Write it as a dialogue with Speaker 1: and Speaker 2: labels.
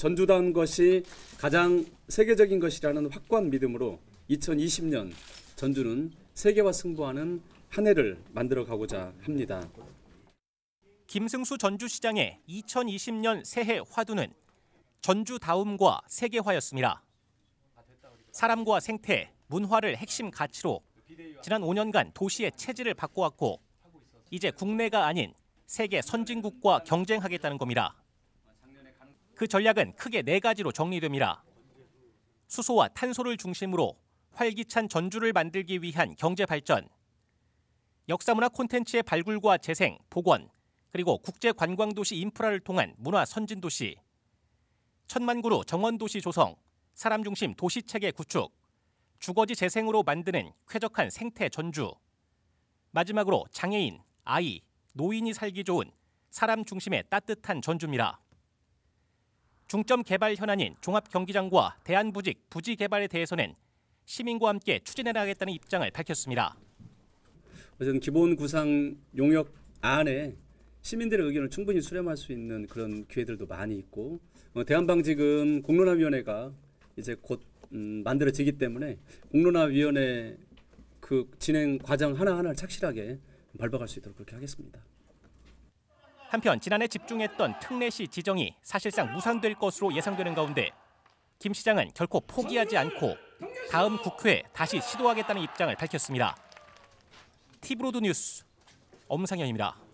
Speaker 1: 전주다운 것이 가장 세계적인 것이라는 확고한 믿음으로 2020년 전주는 세계와 승부하는 한 해를 만들어
Speaker 2: 가고자 합니다. 김승수 전주시장의 2020년 새해 화두는 전주다움과 세계화였습니다. 사람과 생태, 문화를 핵심 가치로 지난 5년간 도시의 체질을 바꿔왔고 이제 국내가 아닌 세계 선진국과 경쟁하겠다는 겁니다. 그 전략은 크게 네 가지로 정리됩니다. 수소와 탄소를 중심으로 활기찬 전주를 만들기 위한 경제 발전, 역사문화 콘텐츠의 발굴과 재생, 복원, 그리고 국제 관광도시 인프라를 통한 문화 선진도시, 천만 구루 정원도시 조성, 사람 중심 도시 체계 구축, 주거지 재생으로 만드는 쾌적한 생태 전주, 마지막으로 장애인, 아이, 노인이 살기 좋은 사람 중심의 따뜻한 전주입니다. 중점 개발 현안인 종합경기장과 대한부직 부지 개발에 대해서는 시민과 함께 추진해 나가겠다는 입장을 밝혔습니다.
Speaker 1: 어쨌든 기본 구상 용역 안에 시민들의 의견을 충분히 수렴할 수 있는 그런 기회들도 많이 있고 뭐 대한방직은 공론화위원회가 이제 곧 음, 만들어지기 때문에 공론화위원회 그 진행 과정 하나하나를 착실하게 밟아갈
Speaker 2: 수 있도록 그렇게 하겠습니다. 한편 지난해 집중했던 특례시 지정이 사실상 무산될 것으로 예상되는 가운데 김 시장은 결코 포기하지 않고 다음 국회에 다시 시도하겠다는 입장을 밝혔습니다. 티브로드 뉴스 엄상현입니다.